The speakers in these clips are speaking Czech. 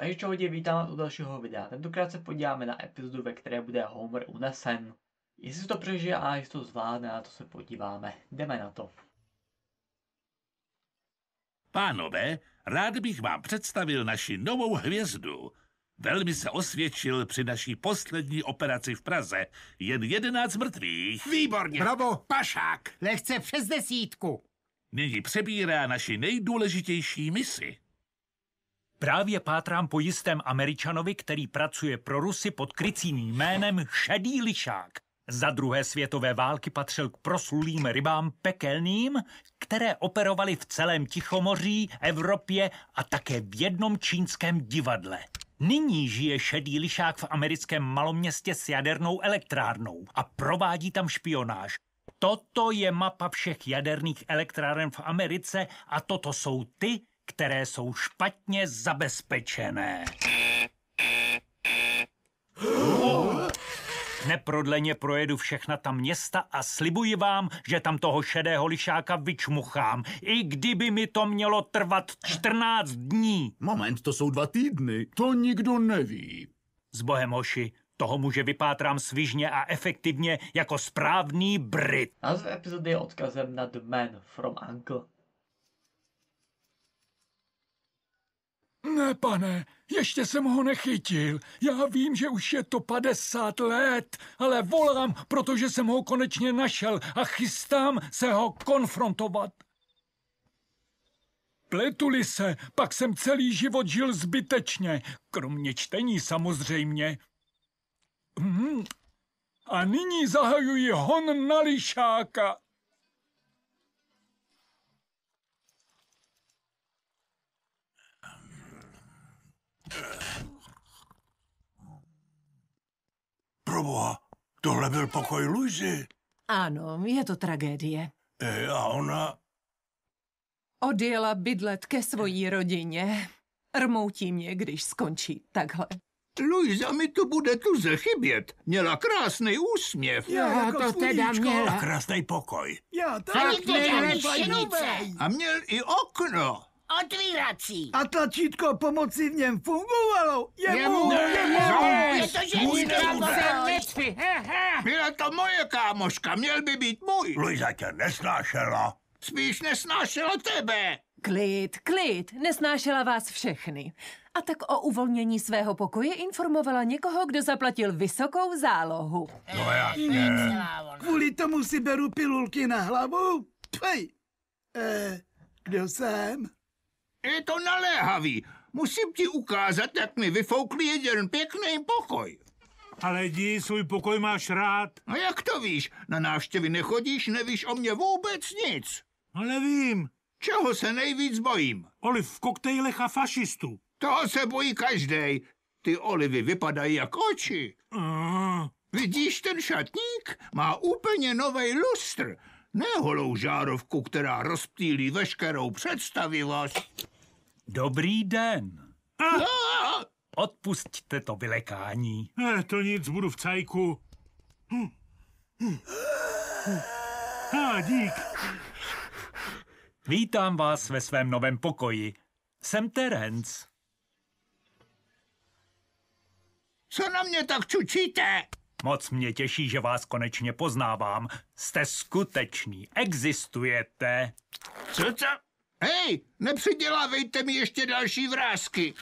Takže čau lidi, vítám vás u dalšího videa. Tentokrát se podíváme na epizodu, ve které bude Homer unesen. Jestli to přežije a jestli to zvládne, na to se podíváme. Jdeme na to. Pánové, rád bych vám představil naši novou hvězdu. Velmi se osvědčil při naší poslední operaci v Praze. Jen jedenáct mrtvých. Výborně. Bravo. Pašák. Lehce přes desítku. Nyní přebírá naši nejdůležitější misi. Právě pátrám po jistém Američanovi, který pracuje pro Rusy pod krycím jménem Šedý lišák. Za druhé světové války patřil k proslulým rybám pekelným, které operovaly v celém Tichomoří, Evropě a také v jednom čínském divadle. Nyní žije šedý lišák v americkém maloměstě s jadernou elektrárnou a provádí tam špionáž. Toto je mapa všech jaderných elektráren v Americe a toto jsou ty, které jsou špatně zabezpečené. Neprodleně projedu všechna ta města a slibuji vám, že tam toho šedého lišáka vyčmuchám, i kdyby mi to mělo trvat 14 dní. Moment, to jsou dva týdny. To nikdo neví. S bohem, hoši, toho muže vypátrám svižně a efektivně jako správný Brit. Název epizody je odkazem na The Man from Uncle. Ne, pane, ještě jsem ho nechytil. Já vím, že už je to 50 let, ale volám, protože jsem ho konečně našel a chystám se ho konfrontovat. Pletuli se, pak jsem celý život žil zbytečně, kromě čtení samozřejmě. Hmm. A nyní zahajuji hon na lišáka. Proboha, tohle byl pokoj Luzi. Ano, je to tragédie. E, a ona... Odjela bydlet ke svojí rodině. Rmoutí mě, když skončí takhle. Luisa mi to bude tu zechybět. Měla krásný úsměv. Já, Já jako to teda měla. A krásný pokoj. Já tak. A měl i okno. Otvírací. A tlačítko pomoci v něm fungovalo. Je jemu, ne, jemu. Je to, Byla to moje kámoška, měl by být můj. Luisa tě nesnášela. Spíš nesnášela tebe. Klid, klid, nesnášela vás všechny. A tak o uvolnění svého pokoje informovala někoho, kdo zaplatil vysokou zálohu. No jasně. Kvůli tomu si beru pilulky na hlavu. Tvej. Eh, kdo jsem? Je to naléhavý. Musím ti ukázat, jak mi vyfoukli jeden pěkný pokoj. Ale jdi, svůj pokoj máš rád. A jak to víš? Na návštěvy nechodíš, nevíš o mě vůbec nic. No nevím. Čeho se nejvíc bojím? Oliv v koktejlech a fašistů. Toho se bojí každý. Ty olivy vypadají jak oči. Uh. Vidíš ten šatník? Má úplně nový lustr ne holou žárovku, která rozptýlí veškerou představivost. Dobrý den. Ah. Odpustte to vylekání. Ne, to nic, budu v cajku. Hm. Hm. Hm. Ah, dík. Vítám vás ve svém novém pokoji. Jsem Terence. Co na mě tak čučíte? Moc mě těší, že vás konečně poznávám. Jste skuteční, existujete. Co to? Hej, nepřidělávejte mi ještě další vrázky.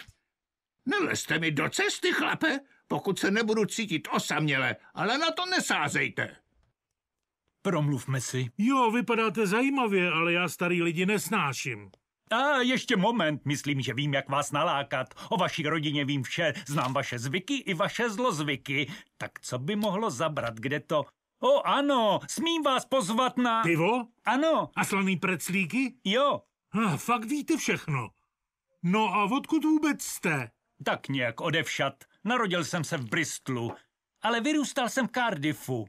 Nelezte mi do cesty, chlape, pokud se nebudu cítit osaměle, ale na to nesázejte. Promluvme si. Jo, vypadáte zajímavě, ale já starý lidi nesnáším. A ještě moment, myslím, že vím, jak vás nalákat. O vaší rodině vím vše, znám vaše zvyky i vaše zlozvyky. Tak co by mohlo zabrat, kde to... O ano, smím vás pozvat na... Pivo? Ano. A slaný preclíky? Jo. A fakt víte všechno. No a odkud vůbec jste? Tak nějak odevšat. Narodil jsem se v Bristolu, ale vyrůstal jsem v Cardiffu.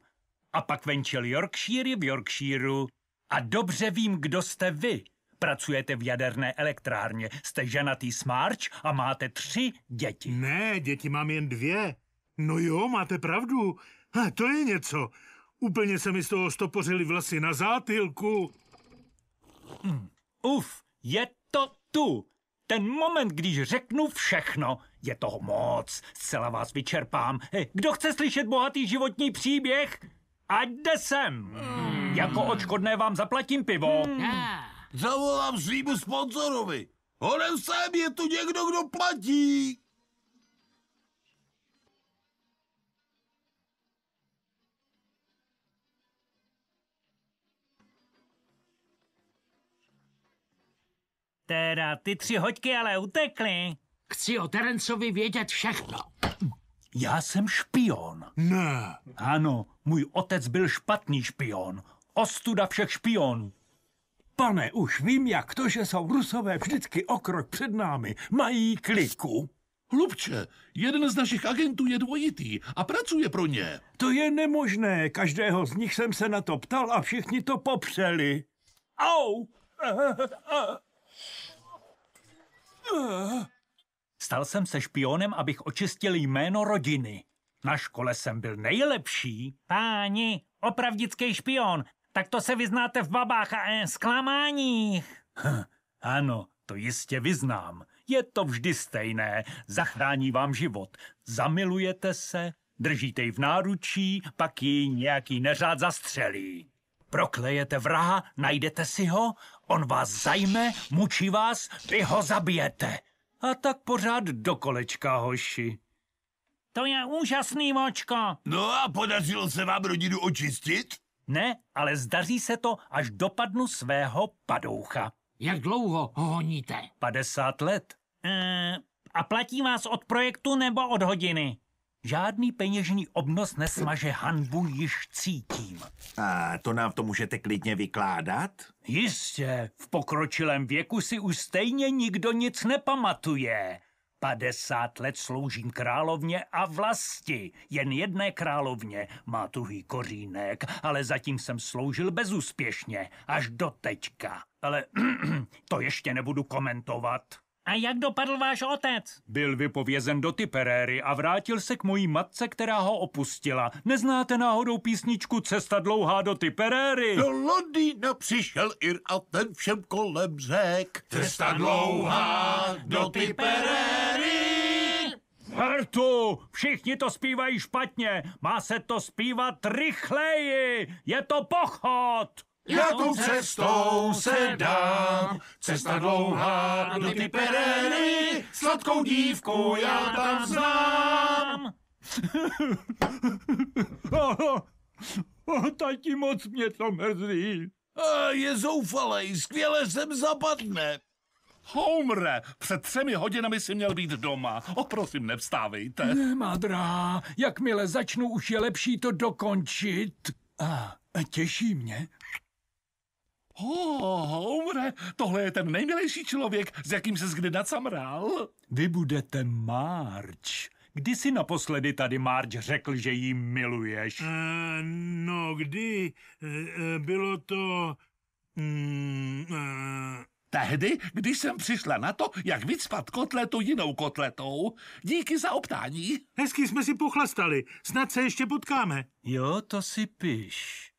A pak venčil Yorkshire v Yorkshireu. A dobře vím, kdo jste vy. Pracujete v jaderné elektrárně, jste ženatý smárč a máte tři děti. Ne, děti mám jen dvě. No jo, máte pravdu. Ha, to je něco. Úplně se mi z toho stopořili vlasy na zátylku. Mm. Uf, je to tu. Ten moment, když řeknu všechno, je toho moc. Zcela vás vyčerpám. Kdo chce slyšet bohatý životní příběh? Ať jde sem. Mm. Jako očkodné vám zaplatím pivo. Mm. Zavolám svýmu sponzorovi. Honem sem je tu někdo, kdo platí. Teda, ty tři hoďky ale utekly. Chci o Terencovi vědět všechno. Já jsem špion. Ne. Ano, můj otec byl špatný špion. Ostuda všech špionů. Pane, už vím, jak to, že jsou rusové vždycky o krok před námi. Mají kliku. Hlubče, jeden z našich agentů je dvojitý a pracuje pro ně. To je nemožné. Každého z nich jsem se na to ptal a všichni to popřeli. Au! Stal jsem se špionem, abych očistil jméno rodiny. Na škole jsem byl nejlepší. Páni, opravdický špion tak to se vyznáte v babách a eh, zklamáních. Hm, ano, to jistě vyznám. Je to vždy stejné. Zachrání vám život. Zamilujete se, držíte ji v náručí, pak ji nějaký neřád zastřelí. Proklejete vraha, najdete si ho, on vás zajme, mučí vás, vy ho zabijete. A tak pořád do kolečka, hoši. To je úžasný, močko. No a podařilo se vám rodinu očistit? Ne, ale zdaří se to, až dopadnu svého padoucha. Jak dlouho ho honíte? 50 let. E, a platí vás od projektu nebo od hodiny? Žádný peněžní obnos nesmaže hanbu již cítím. A to nám to můžete klidně vykládat? Jistě, v pokročilém věku si už stejně nikdo nic nepamatuje. 50 let sloužím královně a vlasti. Jen jedné královně má tuhý kořínek, ale zatím jsem sloužil bezúspěšně, až do teďka. Ale to ještě nebudu komentovat. A jak dopadl váš otec? Byl vypovězen do Tiperéry a vrátil se k mojí matce, která ho opustila. Neznáte náhodou písničku Cesta dlouhá do Tiperéry? Do Londýna přišel Ir a ten všem kolem řek. Cesta dlouhá do Tiperéry. Hrtu, všichni to zpívají špatně. Má se to zpívat rychleji. Je to pochod. Já tou cestou se dám, cesta dlouhá do ty perény, sladkou dívku já tam znám. Oh, Tati, moc mě to mrzí. Je zoufalej, skvěle sem zapadne. Homre, před třemi hodinami si měl být doma. O, prosím, nevstávejte. Ne, madrá, jakmile začnu, už je lepší to dokončit. A těší mě. Houre, tohle je ten nejmilejší člověk, s jakým se kdy nacamral. Vy budete Marč. Kdy jsi naposledy tady Marč řekl, že jí miluješ? Uh, no, kdy? Uh, bylo to... Mm, uh... Tehdy, když jsem přišla na to, jak vycpat kotletu jinou kotletou. Díky za optání. Hezky jsme si pochlastali. Snad se ještě potkáme. Jo, to si piš.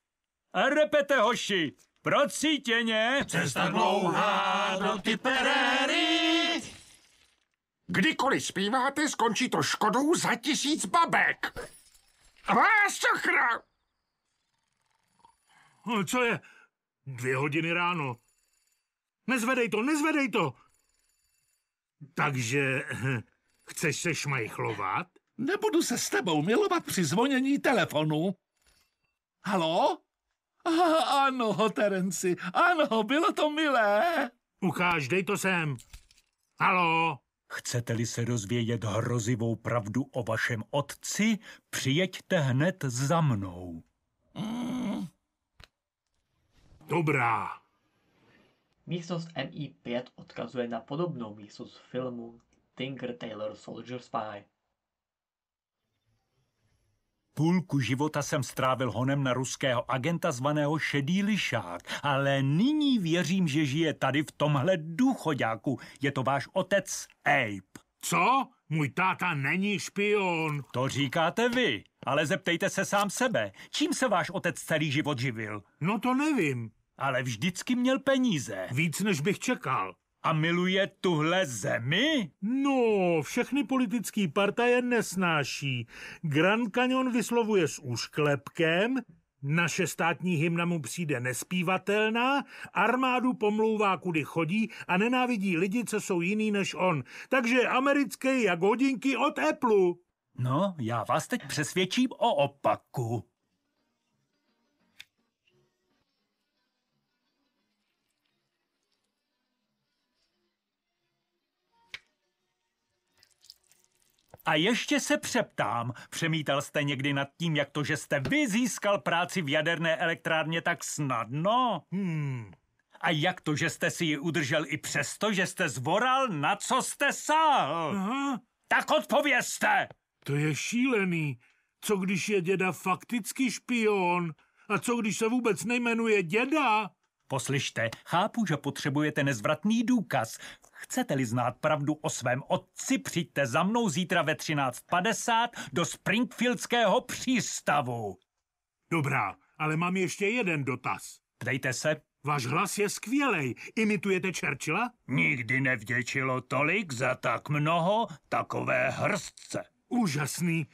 A repete, hoši! Procítěně. Cesta dlouhá do perery. Kdykoliv zpíváte, skončí to škodou za tisíc babek. A vás sakra! No, co je? Dvě hodiny ráno. Nezvedej to, nezvedej to! Takže chceš se šmajchlovat? Nebudu se s tebou milovat při zvonění telefonu. Halo? ano, Terenci, ano, bylo to milé. Ukáž, dej to sem. Halo? Chcete-li se dozvědět hrozivou pravdu o vašem otci, přijeďte hned za mnou. Mm. Dobrá. Místnost MI5 odkazuje na podobnou místnost filmu Tinker Tailor Soldier Spy. Půlku života jsem strávil honem na ruského agenta zvaného Šedý lišák, ale nyní věřím, že žije tady v tomhle důchodáku. Je to váš otec Abe. Co? Můj táta není špion. To říkáte vy, ale zeptejte se sám sebe. Čím se váš otec celý život živil? No to nevím. Ale vždycky měl peníze. Víc, než bych čekal a miluje tuhle zemi? No, všechny politické partaje nesnáší. Grand Canyon vyslovuje s úšklepkem, naše státní hymna mu přijde nespívatelná, armádu pomlouvá kudy chodí a nenávidí lidi, co jsou jiný než on. Takže americké jak hodinky od Apple. No, já vás teď přesvědčím o opaku. A ještě se přeptám, přemítal jste někdy nad tím, jak to, že jste vy získal práci v jaderné elektrárně tak snadno? Hmm. A jak to, že jste si ji udržel i přesto, že jste zvoral, na co jste sáhl? Aha. Tak odpovězte! To je šílený. Co když je děda fakticky špion? A co když se vůbec nejmenuje děda? Poslyšte, chápu, že potřebujete nezvratný důkaz. Chcete-li znát pravdu o svém otci, přijďte za mnou zítra ve 13.50 do Springfieldského přístavu. Dobrá, ale mám ještě jeden dotaz. Ptejte se. Váš hlas je skvělej. Imitujete Churchilla? Nikdy nevděčilo tolik za tak mnoho takové hrstce. Úžasný.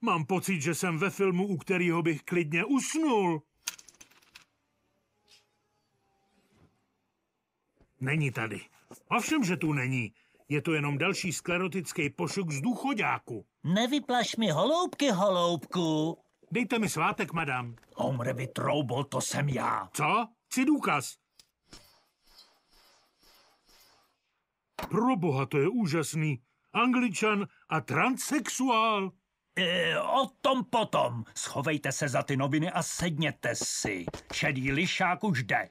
Mám pocit, že jsem ve filmu, u kterého bych klidně usnul. Není tady. Ovšem, že tu není. Je to jenom další sklerotický pošuk z důchodáku. Nevyplaš mi holoubky, holoubku. Dejte mi svátek, madam. Omre by troubol, to jsem já. Co? Chci důkaz. Proboha, to je úžasný. Angličan a transexuál. E, o tom potom. Schovejte se za ty noviny a sedněte si. Šedý lišák už jde.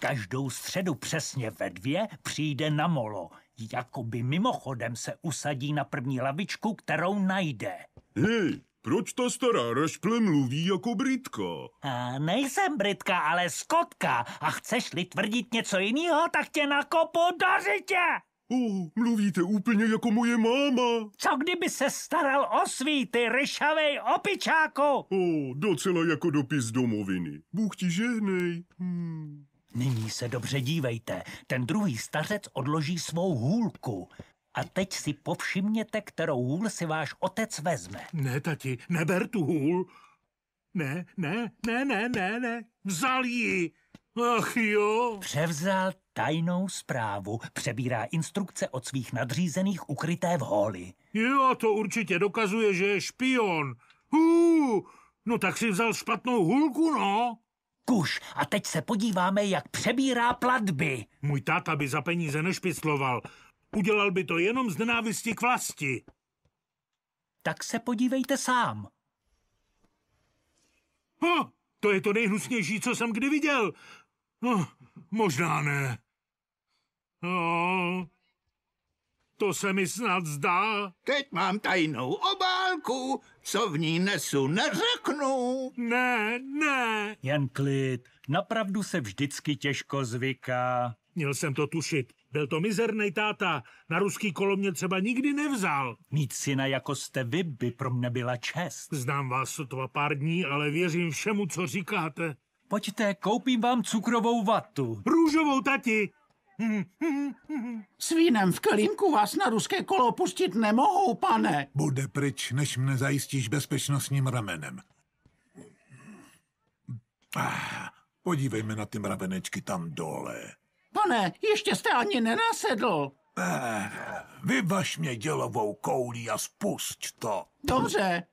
Každou středu přesně ve dvě přijde na molo. Jakoby mimochodem se usadí na první lavičku, kterou najde. Hej, proč ta stará rašple mluví jako Britka? A nejsem Britka, ale Skotka. A chceš-li tvrdit něco jiného, tak tě nakopu do řitě! Oh, mluvíte úplně jako moje máma. Co kdyby se staral o svý, ty ryšavej opičáku? Oh, docela jako dopis domoviny. Bůh ti žehnej. Hmm. Nyní se dobře dívejte. Ten druhý stařec odloží svou hůlku. A teď si povšimněte, kterou hůl si váš otec vezme. Ne, tati, neber tu hůl. Ne, ne, ne, ne, ne, ne. Vzal ji. Ach jo. Převzal tajnou zprávu, přebírá instrukce od svých nadřízených ukryté v holi. Jo, to určitě dokazuje, že je špion. Hů, no tak si vzal špatnou hůlku, no. Kuš, a teď se podíváme, jak přebírá platby. Můj táta by za peníze nešpicloval. Udělal by to jenom z nenávisti k vlasti. Tak se podívejte sám. Ha, to je to nejhnusnější, co jsem kdy viděl. No, možná ne. No. To se mi snad zdá. Teď mám tajnou obálku, co v ní nesu, neřeknu. Ne, ne. Jen klid, napravdu se vždycky těžko zvyká. Měl jsem to tušit. Byl to mizerný táta. Na ruský kolo mě třeba nikdy nevzal. Mít syna jako jste vy by pro mne byla čest. Znám vás sotva pár dní, ale věřím všemu, co říkáte. Pojďte, koupím vám cukrovou vatu. Růžovou, tati! Svínem v kelímku vás na ruské kolo pustit nemohou, pane. Bude pryč, než mne zajistíš bezpečnostním ramenem. Ah, podívejme na ty mravenečky tam dole. Pane, ještě jste ani nenasedl. Eh, vyvaž mě dělovou koulí a spusť to. Dobře.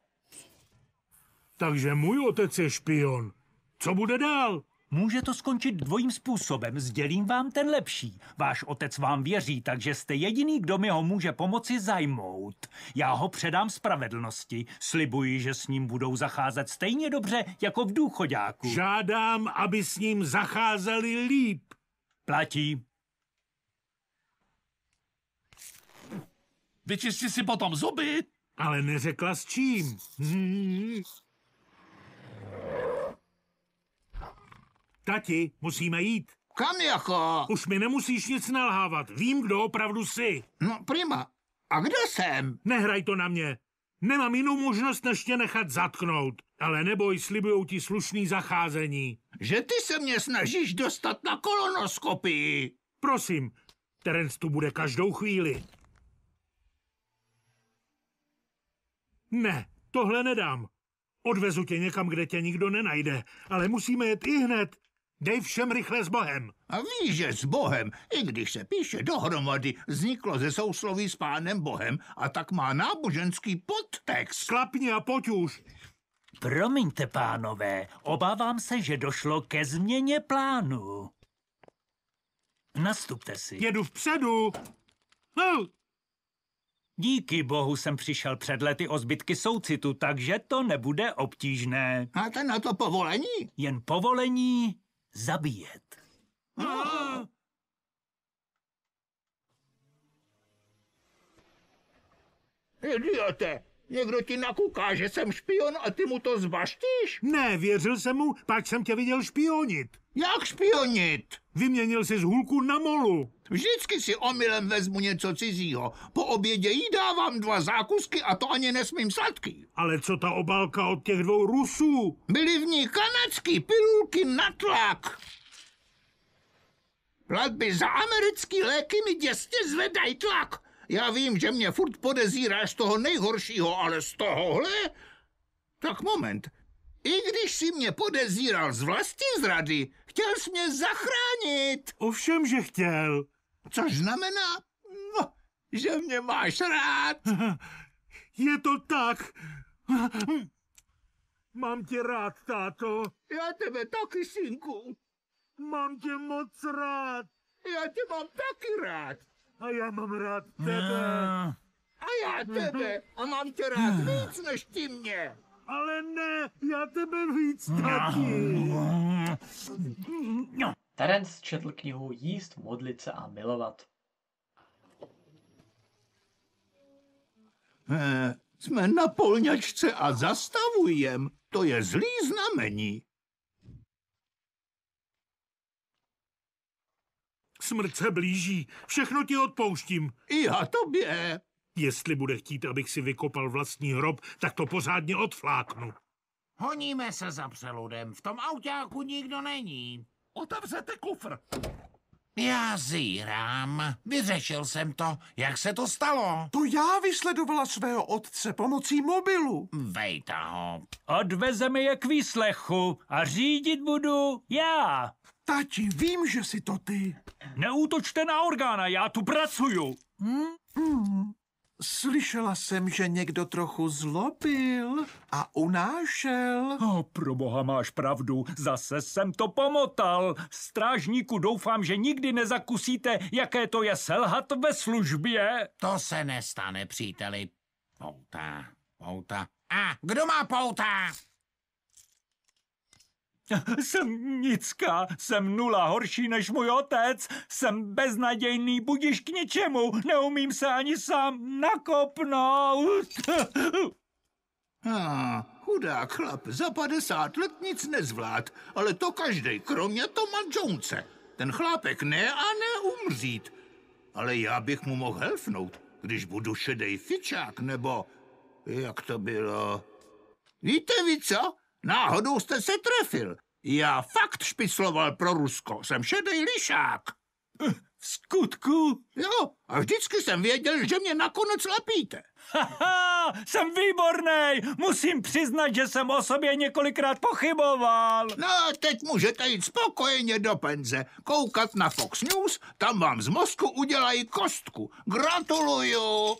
Takže můj otec je špion. Co bude dál? Může to skončit dvojím způsobem, sdělím vám ten lepší. Váš otec vám věří, takže jste jediný, kdo mi ho může pomoci zajmout. Já ho předám spravedlnosti, slibuji, že s ním budou zacházet stejně dobře jako v důchodáku. Žádám, aby s ním zacházeli líp. Platí. Vyčisti si potom zuby. Ale neřekla s čím. Hmm. Tati, musíme jít. Kam jako? Už mi nemusíš nic nalhávat. Vím, kdo opravdu jsi. No prima. A kde jsem? Nehraj to na mě. Nemám jinou možnost, než tě nechat zatknout. Ale neboj, slibujou ti slušný zacházení. Že ty se mě snažíš dostat na kolonoskopii. Prosím, Terenc tu bude každou chvíli. Ne, tohle nedám. Odvezu tě někam, kde tě nikdo nenajde, ale musíme jet i hned. Dej všem rychle s Bohem. A víš, že s Bohem, i když se píše dohromady, vzniklo ze sousloví s pánem Bohem a tak má náboženský podtext. Klapni a pojď už. Promiňte, pánové, obávám se, že došlo ke změně plánu. Nastupte si. Jedu vpředu. Hl. Hm. Díky bohu jsem přišel před lety o zbytky soucitu, takže to nebude obtížné. Máte na to povolení? Jen povolení zabíjet. Idiote, Někdo ti nakuká, že jsem špion a ty mu to zbaštíš? Ne, věřil jsem mu, pak jsem tě viděl špionit. Jak špionit? Vyměnil jsi z hulku na molu. Vždycky si omylem vezmu něco cizího. Po obědě jí dávám dva zákusky a to ani nesmím sladký. Ale co ta obálka od těch dvou Rusů? Byly v ní kanadský pilulky na tlak. Platby za americký léky mi děsně zvedají tlak. Já vím, že mě furt podezíráš z toho nejhoršího, ale z tohohle? Tak moment. I když si mě podezíral z vlastní zrady, chtěl jsi mě zachránit. Ovšem, že chtěl. Což znamená, no, že mě máš rád. Je to tak. Mám tě rád, táto. Já tebe taky, synku. Mám tě moc rád. Já tě mám taky rád. A já mám rád tebe. No. A já tebe. A mám tě rád no. víc než ty mě. Ale ne, já tebe víc taky. No. Terence četl knihu Jíst, modlit se a milovat. Eh, jsme na polňačce a zastavujem. To je zlý znamení. Smrt se blíží. Všechno ti odpouštím. I já tobě. Jestli bude chtít, abych si vykopal vlastní hrob, tak to pořádně odfláknu. Honíme se za přeludem. V tom autáku nikdo není. Otevřete kufr. Já zírám. Vyřešil jsem to. Jak se to stalo? To já vysledovala svého otce pomocí mobilu. Vejta ho. Odvezeme je k výslechu a řídit budu já. Tati, vím, že jsi to ty. Neútočte na orgána, já tu pracuju. Hmm? Hmm. Slyšela jsem, že někdo trochu zlobil a unášel. Oh, pro boha máš pravdu, zase jsem to pomotal. Strážníku doufám, že nikdy nezakusíte, jaké to je selhat ve službě. To se nestane, příteli. Pouta, pouta. A kdo má pouta? Jsem nická, jsem nula, horší než můj otec, jsem beznadějný, budiš k ničemu, neumím se ani sám nakopnout. Ah, chudák chlap, za 50 let nic nezvlád, ale to každý, kromě Toma Jonese. Ten chlápek ne a ne umřít. Ale já bych mu mohl helfnout, když budu šedej fičák, nebo jak to bylo? Víte vy co? Náhodou jste se trefil. Já fakt špicloval pro Rusko. Jsem šedej lišák. V skutku? Jo, a vždycky jsem věděl, že mě nakonec lepíte. Haha, jsem výborný. Musím přiznat, že jsem o sobě několikrát pochyboval. No, teď můžete jít spokojeně do penze, koukat na Fox News, tam vám z mozku udělají kostku. Gratuluju.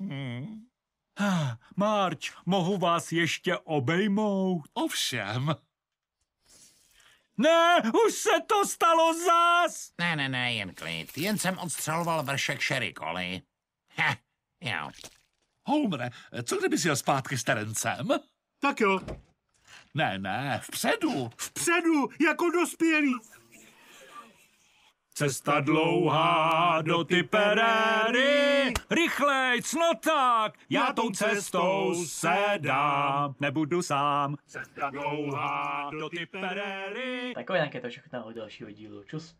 Hmm. Marč, mohu vás ještě obejmout? Ovšem. Ne, už se to stalo zás! Ne, ne, ne, jen klid. Jen jsem odstřeloval vršek sherry koli. Heh, jo. Holmre, co kdybys jel zpátky s Terencem? Tak jo. Ne, ne, vpředu. Vpředu, jako dospělý. Cesta dlouhá do perény, rychlej, no tak, já tou cestou se dám, nebudu sám. Cesta dlouhá do Typerery. Takové nějaké to všechno od dalšího dílu. Čus.